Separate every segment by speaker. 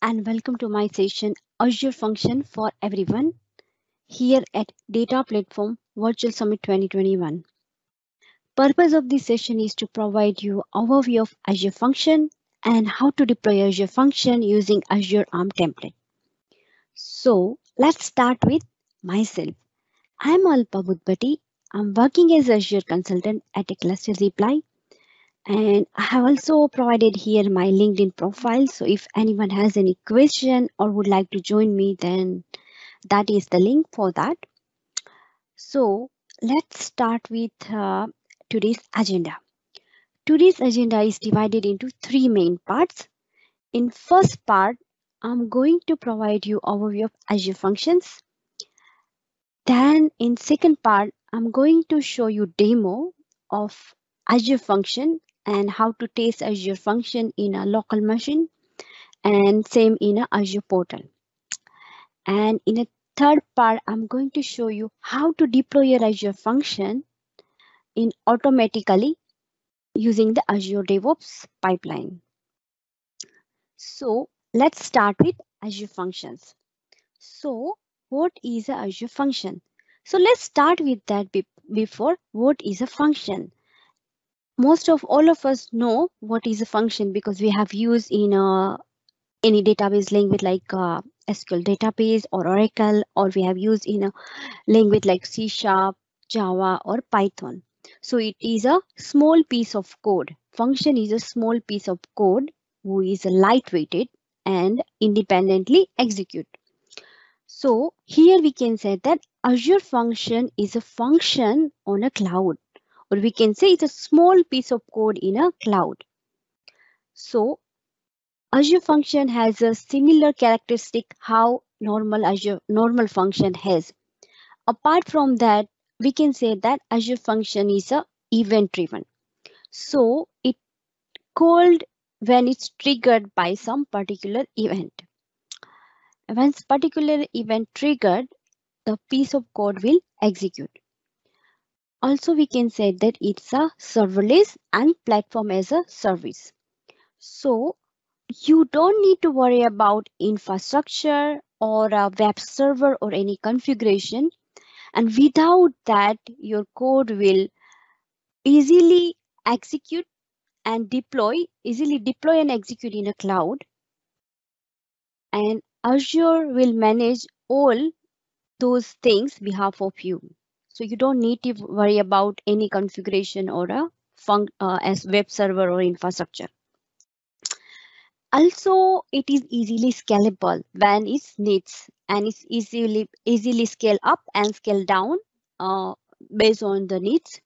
Speaker 1: and welcome to my session Azure Function for Everyone here at Data Platform Virtual Summit 2021. Purpose of this session is to provide you overview of Azure Function and how to deploy Azure Function using Azure ARM template. So let's start with myself. I'm Alpa Budbati. I'm working as Azure consultant at Cluster Reply and I have also provided here my LinkedIn profile. So if anyone has any question or would like to join me, then that is the link for that. So let's start with uh, today's agenda. Today's agenda is divided into three main parts. In first part, I'm going to provide you overview of Azure functions. Then in second part, I'm going to show you demo of Azure function and how to test Azure function in a local machine and same in a Azure portal. And in a third part, I'm going to show you how to deploy your Azure function in automatically using the Azure DevOps pipeline. So let's start with Azure functions. So what is a Azure function? So let's start with that be before what is a function most of all of us know what is a function because we have used in a uh, any database language like uh, SQL database or Oracle, or we have used in a language like C Sharp, Java, or Python. So it is a small piece of code. Function is a small piece of code who is lightweighted and independently execute. So here we can say that Azure function is a function on a cloud or we can say it's a small piece of code in a cloud. So Azure function has a similar characteristic how normal Azure normal function has. Apart from that, we can say that Azure function is a event driven. So it called when it's triggered by some particular event. Once particular event triggered, the piece of code will execute. Also, we can say that it's a serverless and platform as a service. So you don't need to worry about infrastructure or a web server or any configuration. And without that, your code will easily execute and deploy, easily deploy and execute in a cloud. And Azure will manage all those things behalf of you. So you don't need to worry about any configuration or a func uh, as web server or infrastructure. Also, it is easily scalable when it needs and it's easily easily scale up and scale down uh, based on the needs.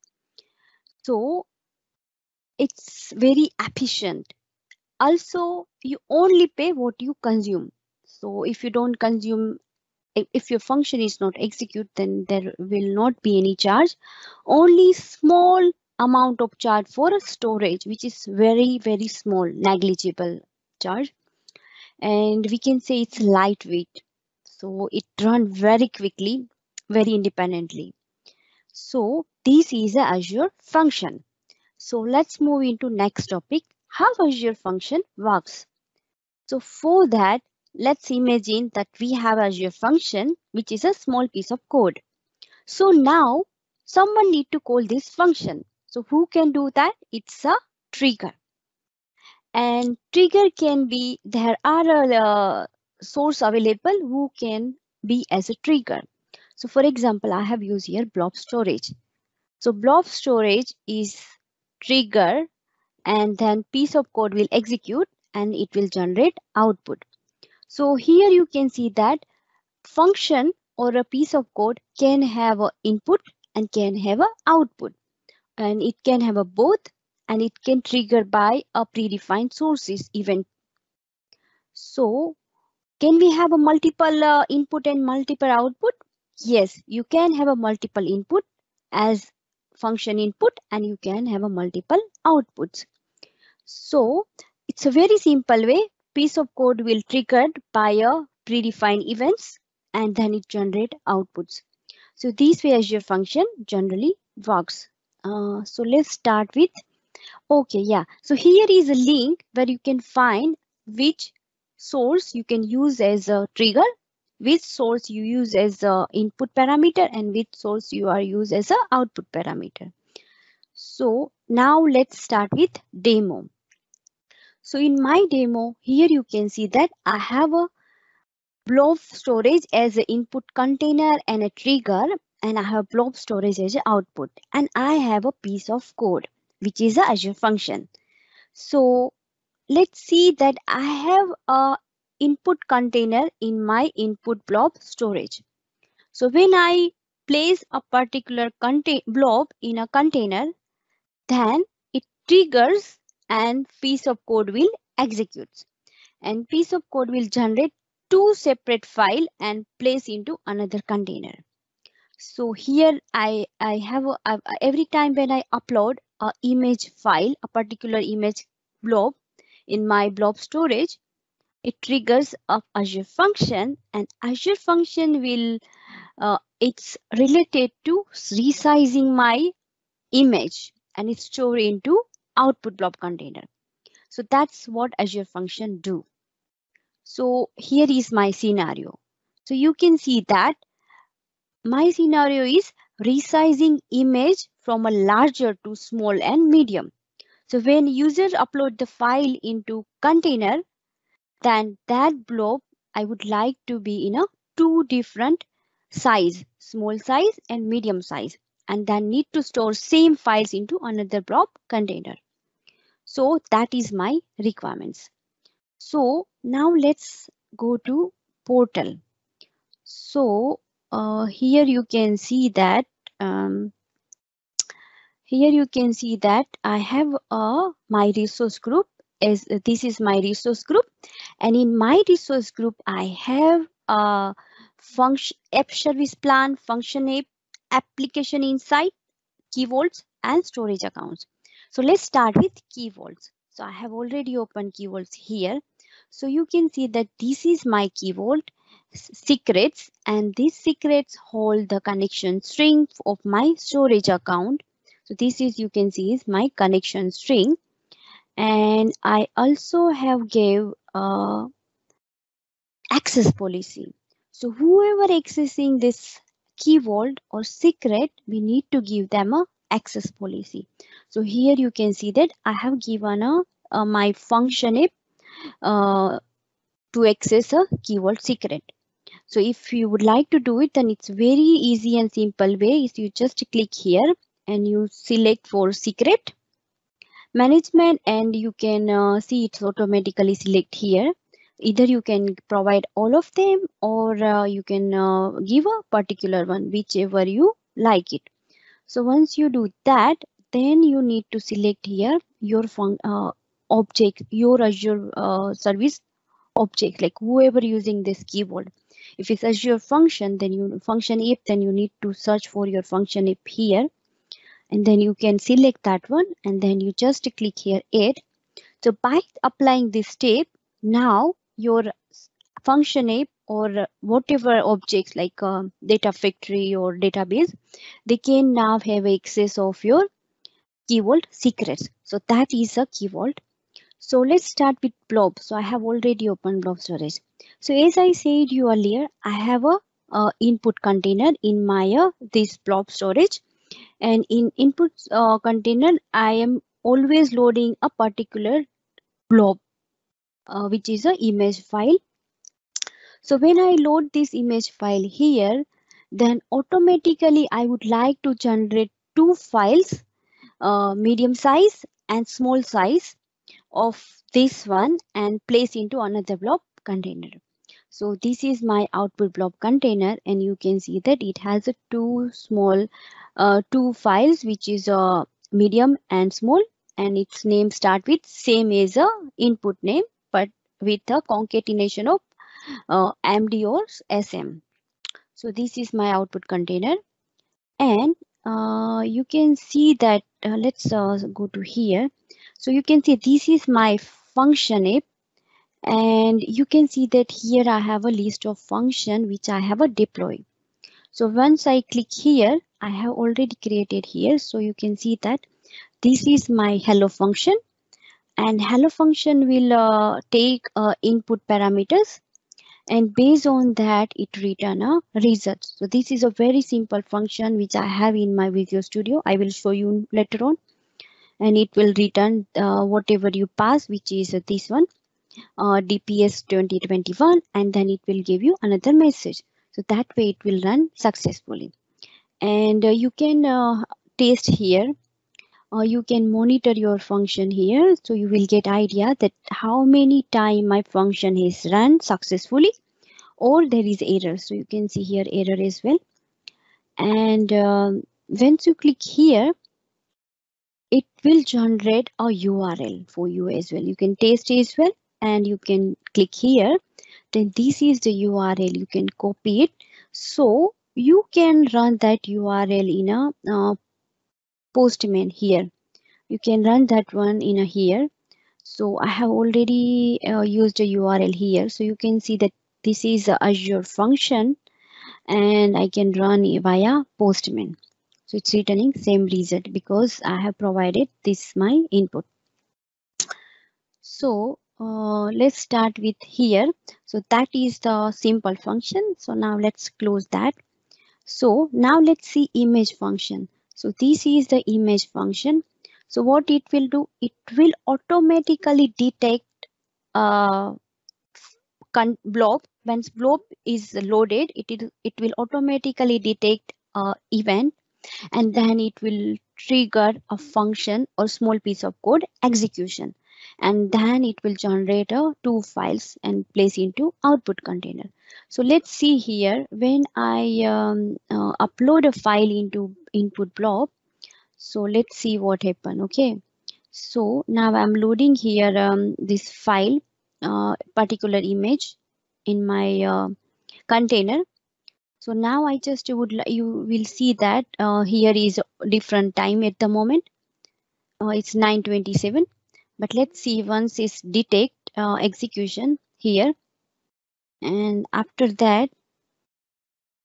Speaker 1: So it's very efficient. Also, you only pay what you consume. So if you don't consume if your function is not execute, then there will not be any charge. Only small amount of charge for a storage, which is very, very small, negligible charge. And we can say it's lightweight. So it run very quickly, very independently. So this is a Azure function. So let's move into next topic, how Azure function works. So for that, Let's imagine that we have Azure function, which is a small piece of code. So now someone need to call this function. So who can do that? It's a trigger. And trigger can be, there are a uh, source available who can be as a trigger. So for example, I have used here blob storage. So blob storage is trigger and then piece of code will execute and it will generate output. So here you can see that function or a piece of code can have an input and can have an output. And it can have a both and it can trigger by a predefined sources event. So can we have a multiple uh, input and multiple output? Yes, you can have a multiple input as function input and you can have a multiple outputs. So it's a very simple way piece of code will triggered by a predefined events and then it generate outputs. So this way Azure function generally works. Uh, so let's start with, okay, yeah. So here is a link where you can find which source you can use as a trigger, which source you use as a input parameter and which source you are used as a output parameter. So now let's start with demo. So in my demo, here you can see that I have a blob storage as an input container and a trigger and I have blob storage as an output and I have a piece of code which is a Azure function. So let's see that I have a input container in my input blob storage. So when I place a particular blob in a container, then it triggers and piece of code will executes and piece of code will generate two separate file and place into another container. So here I, I have every time when I upload a image file, a particular image blob in my blob storage, it triggers a Azure function and Azure function will, uh, it's related to resizing my image and it's stored into output blob container. So that's what Azure function do. So here is my scenario. So you can see that my scenario is resizing image from a larger to small and medium. So when users upload the file into container, then that blob I would like to be in a two different size, small size and medium size, and then need to store same files into another blob container. So that is my requirements. So now let's go to portal. So uh, here you can see that um, here you can see that I have a my resource group is this is my resource group and in my resource group I have a function app service plan function app application insight vaults, and storage accounts. So let's start with key vaults. So I have already opened key vaults here. So you can see that this is my key vault secrets and these secrets hold the connection string of my storage account. So this is you can see is my connection string and I also have gave a uh, access policy. So whoever accessing this key vault or secret, we need to give them a access policy. So here you can see that I have given a, a my function if uh, to access a keyword secret. So if you would like to do it, then it's very easy and simple way is you just click here and you select for secret management and you can uh, see it's automatically select here. Either you can provide all of them or uh, you can uh, give a particular one, whichever you like it. So once you do that, then you need to select here your uh, object, your Azure uh, service object, like whoever using this keyboard. If it's Azure function, then you function if, then you need to search for your function if here. And then you can select that one and then you just click here it. So by applying this step, now your function app or whatever objects like uh, data factory or database, they can now have access of your key vault secrets. So that is a key vault. So let's start with blob. So I have already opened blob storage. So as I said you earlier, I have a, a input container in my uh, this blob storage and in input uh, container, I am always loading a particular blob, uh, which is a image file so when I load this image file here, then automatically I would like to generate two files, uh, medium size and small size of this one and place into another blob container. So this is my output blob container and you can see that it has two small uh, two files which is a uh, medium and small and its name start with same as a input name but with a concatenation of uh, MD or SM. So this is my output container and uh, you can see that uh, let's uh, go to here so you can see this is my function app and you can see that here I have a list of function which I have a deploy so once I click here I have already created here so you can see that this is my hello function and hello function will uh, take uh, input parameters and based on that it return a uh, result so this is a very simple function which i have in my visual studio i will show you later on and it will return uh, whatever you pass which is uh, this one uh, dps 2021 and then it will give you another message so that way it will run successfully and uh, you can uh, test here or uh, you can monitor your function here. So you will get idea that how many time my function is run successfully or there is error. So you can see here error as well. And um, once you click here, it will generate a URL for you as well. You can taste as well and you can click here. Then this is the URL. You can copy it. So you can run that URL in a uh, postman here you can run that one in a here so i have already uh, used a url here so you can see that this is a azure function and i can run via postman so it's returning same result because i have provided this my input so uh, let's start with here so that is the simple function so now let's close that so now let's see image function so this is the image function. So what it will do, it will automatically detect a uh, blob. When blob is loaded, it, is, it will automatically detect a uh, event and then it will trigger a function or small piece of code execution and then it will generate uh, two files and place into output container. So let's see here when I um, uh, upload a file into input blob. So let's see what happened. Okay. So now I'm loading here um, this file, uh, particular image in my uh, container. So now I just would you will see that uh, here is different time at the moment. Uh, it's 927, but let's see once it's detect uh, execution here. And after that,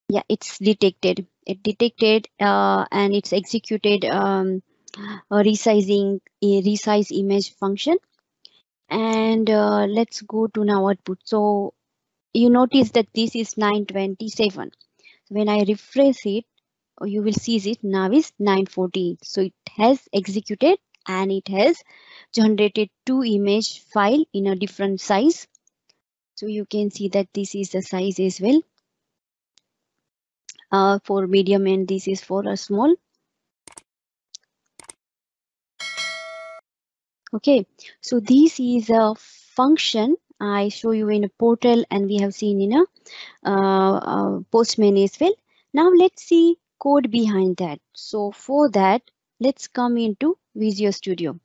Speaker 1: yeah, it's detected it detected uh, and it's executed um, resizing resize image function and uh, let's go to now output so you notice that this is 927 when i refresh it uh, you will see it now is 914 so it has executed and it has generated two image file in a different size so you can see that this is the size as well uh, for medium and this is for a small. Okay, so this is a function I show you in a portal and we have seen in a uh, uh, postman as well. Now let's see code behind that. So for that, let's come into Visual Studio.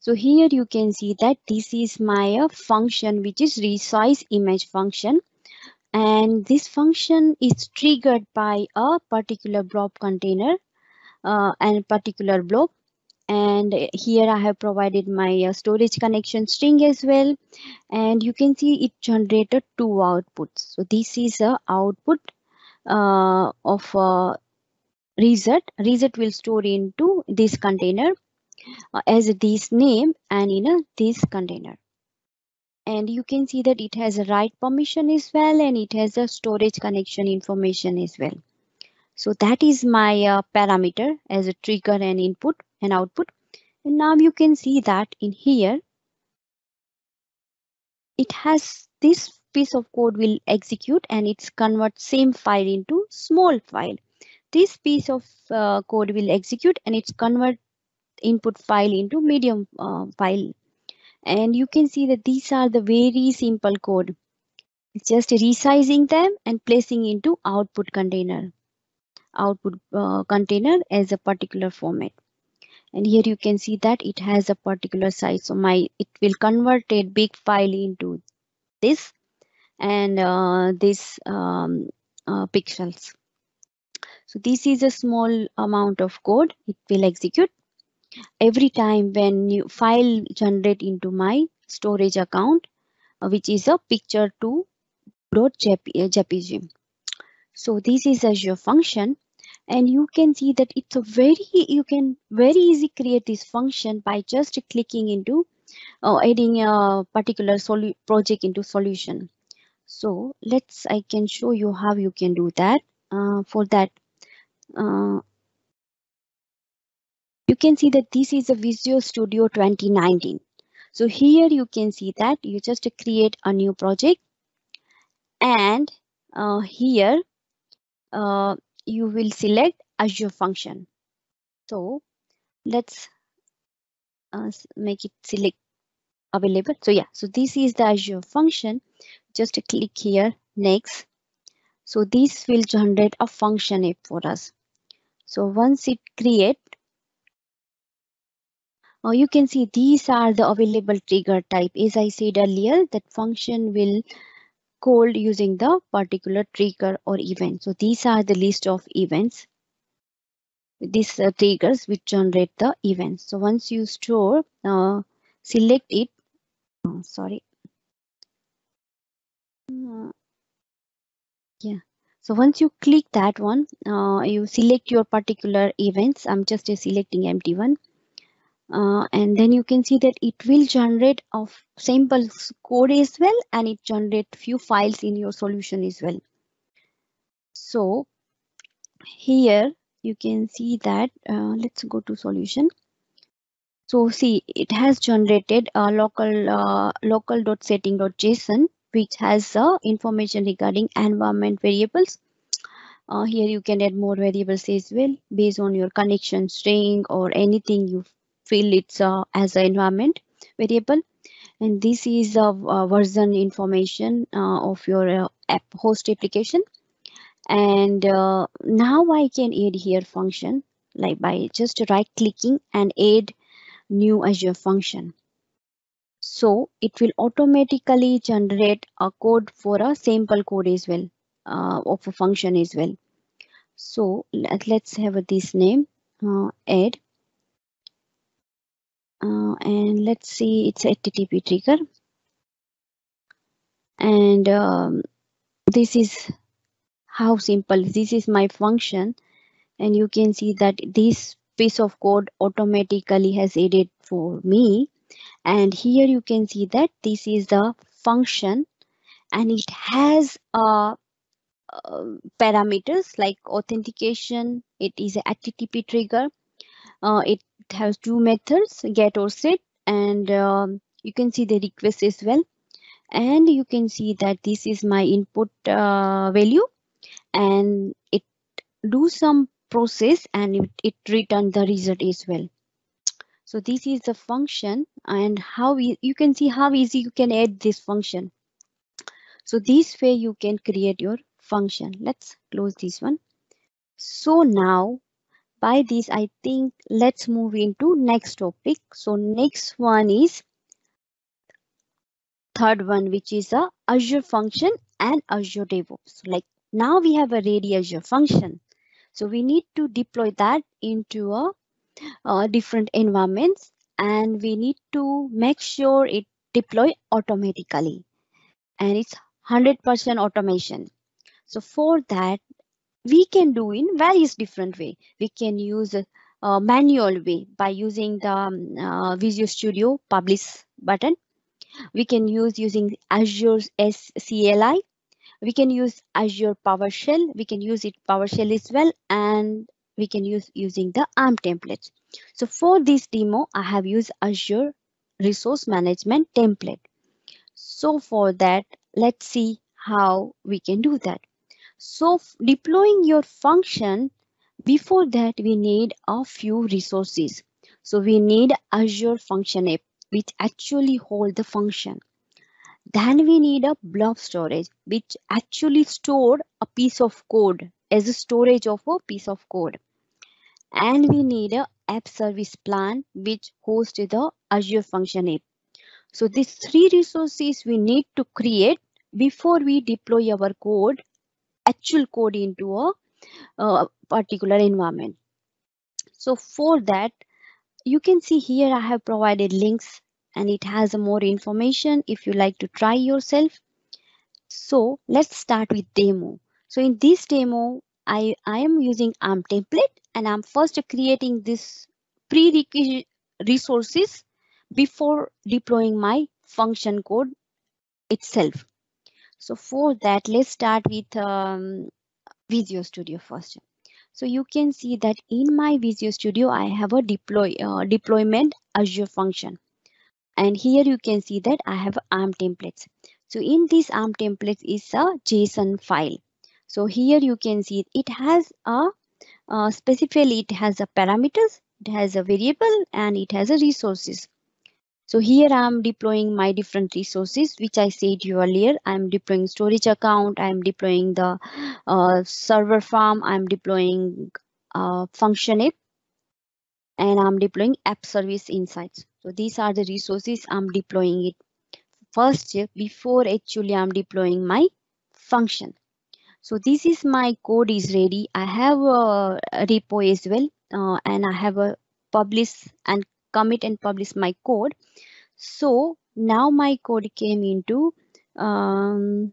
Speaker 1: So here you can see that this is my uh, function, which is resize image function. And this function is triggered by a particular blob container uh, and particular blob. And here I have provided my uh, storage connection string as well. And you can see it generated two outputs. So this is a output uh, of a result. Result will store into this container uh, as this name and in a this container and you can see that it has a write permission as well and it has a storage connection information as well. So that is my uh, parameter as a trigger and input and output. And now you can see that in here. It has this piece of code will execute and it's convert same file into small file. This piece of uh, code will execute and it's convert input file into medium uh, file and you can see that these are the very simple code. It's Just resizing them and placing into output container. Output uh, container as a particular format. And here you can see that it has a particular size. So my it will convert a big file into this and uh, this um, uh, pixels. So this is a small amount of code. It will execute every time when you file generate into my storage account, uh, which is a picture to .jpg. Uh, so this is Azure function and you can see that it's a very you can very easy create this function by just clicking into uh, adding a particular project into solution. So let's I can show you how you can do that uh, for that. Uh, you can see that this is a Visual Studio 2019. So here you can see that you just create a new project and uh, here uh, you will select Azure function. So let's uh, make it select available. So yeah, so this is the Azure function. Just click here next. So this will generate a function app for us. So once it create, uh, you can see these are the available trigger type. As I said earlier, that function will call using the particular trigger or event. So these are the list of events. These uh, triggers which generate the events. So once you store, uh, select it. Oh, sorry. Uh, yeah. So once you click that one, uh, you select your particular events. I'm just selecting empty one. Uh, and then you can see that it will generate a sample code as well and it generate few files in your solution as well. So here you can see that uh, let's go to solution. So see it has generated a local uh, local.setting.json which has uh, information regarding environment variables uh, here you can add more variables as well based on your connection string or anything you field it's uh, as an environment variable and this is a version information uh, of your uh, app host application and uh, now I can add here function like by just right clicking and add new Azure function. So it will automatically generate a code for a sample code as well uh, of a function as well. So let, us have this name uh, add uh, and let's see it's http trigger and um, this is how simple this is my function and you can see that this piece of code automatically has added for me and here you can see that this is the function and it has uh, um, parameters like authentication it is a http trigger uh, it it has two methods get or set and um, you can see the request as well and you can see that this is my input uh, value and it do some process and it, it return the result as well so this is the function and how e you can see how easy you can add this function so this way you can create your function let's close this one so now by this, I think let's move into next topic. So next one is third one, which is a Azure function and Azure DevOps. Like now we have a ready Azure function. So we need to deploy that into a, a different environments and we need to make sure it deploy automatically and it's 100% automation. So for that, we can do in various different way. We can use a, uh, manual way by using the um, uh, Visual Studio Publish button. We can use using Azure CLI. We can use Azure PowerShell. We can use it PowerShell as well. And we can use using the ARM template. So for this demo, I have used Azure Resource Management template. So for that, let's see how we can do that. So deploying your function, before that we need a few resources. So we need Azure Function App, which actually hold the function. Then we need a blob storage, which actually store a piece of code as a storage of a piece of code. And we need a app service plan, which hosts the Azure Function App. So these three resources we need to create before we deploy our code actual code into a particular environment. So for that, you can see here I have provided links and it has more information if you like to try yourself. So let's start with demo. So in this demo, I, I am using ARM template and I'm first creating this prerequisite resources before deploying my function code itself. So for that, let's start with um, Visual Studio first. So you can see that in my Visual Studio, I have a deploy uh, deployment Azure function. And here you can see that I have ARM templates. So in this ARM templates is a JSON file. So here you can see it has a uh, specifically it has a parameters, it has a variable and it has a resources. So here I'm deploying my different resources, which I said earlier. I'm deploying storage account. I'm deploying the uh, server farm. I'm deploying uh, function app and I'm deploying app service insights. So these are the resources I'm deploying it first before actually I'm deploying my function. So this is my code is ready. I have a repo as well uh, and I have a publish and commit and publish my code. So now my code came into um,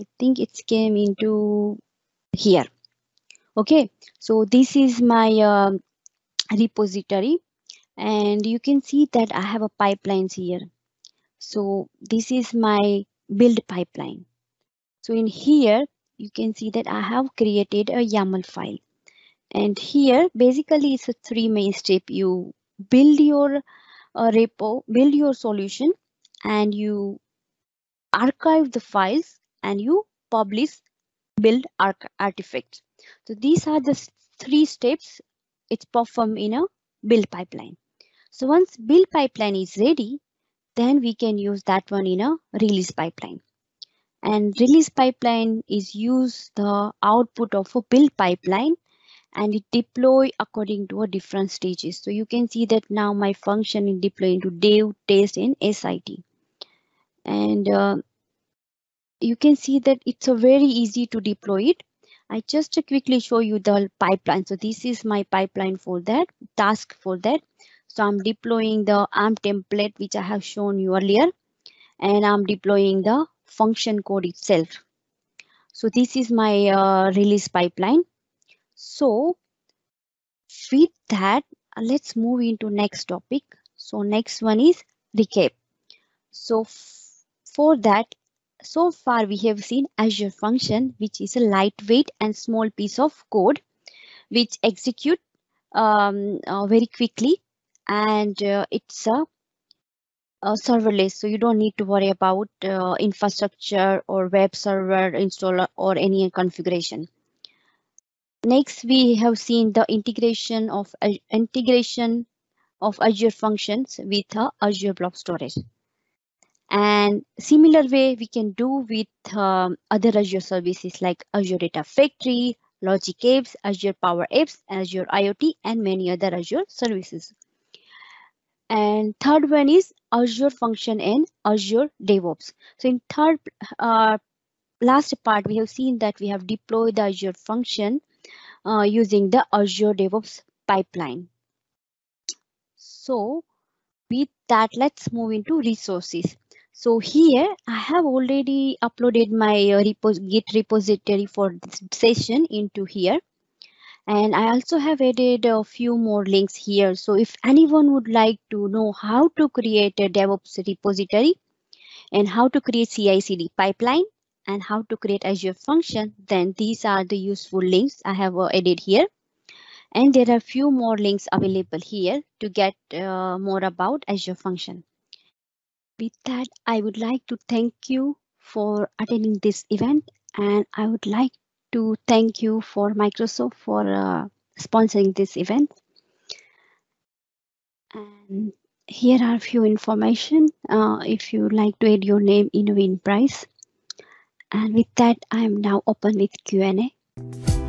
Speaker 1: I think it's came into here. Okay, so this is my uh, repository and you can see that I have a pipelines here. So this is my build pipeline. So in here, you can see that I have created a YAML file. And here, basically, it's a three main step. You build your uh, repo, build your solution, and you archive the files, and you publish build artifacts. So these are the three steps it's performed in a build pipeline. So once build pipeline is ready, then we can use that one in a release pipeline and release pipeline is use the output of a build pipeline and it deploy according to a different stages. So you can see that now my function is deploy into dev, test and SIT. And uh, you can see that it's a very easy to deploy it. I just quickly show you the pipeline. So this is my pipeline for that task for that. So I'm deploying the ARM template, which I have shown you earlier, and I'm deploying the function code itself. So this is my uh, release pipeline. So with that, uh, let's move into next topic. So next one is recap. So for that, so far we have seen Azure function, which is a lightweight and small piece of code, which execute um, uh, very quickly and uh, it's a uh, serverless. So you don't need to worry about uh, infrastructure or web server installer or any configuration. Next, we have seen the integration of uh, integration of Azure functions with uh, Azure Blob Storage. And similar way we can do with um, other Azure services like Azure Data Factory, Logic Apps, Azure Power Apps, Azure IoT, and many other Azure services. And third one is Azure function in Azure DevOps. So in third uh, last part, we have seen that we have deployed the Azure function uh, using the Azure DevOps pipeline. So with that, let's move into resources. So here I have already uploaded my uh, repos Git repository for this session into here and I also have added a few more links here. So if anyone would like to know how to create a DevOps repository and how to create CI/CD pipeline and how to create Azure function, then these are the useful links I have uh, added here. And there are few more links available here to get uh, more about Azure function. With that, I would like to thank you for attending this event and I would like to thank you for Microsoft for uh, sponsoring this event. And here are a few information uh, if you like to add your name in a win prize. And with that, I am now open with Q&A.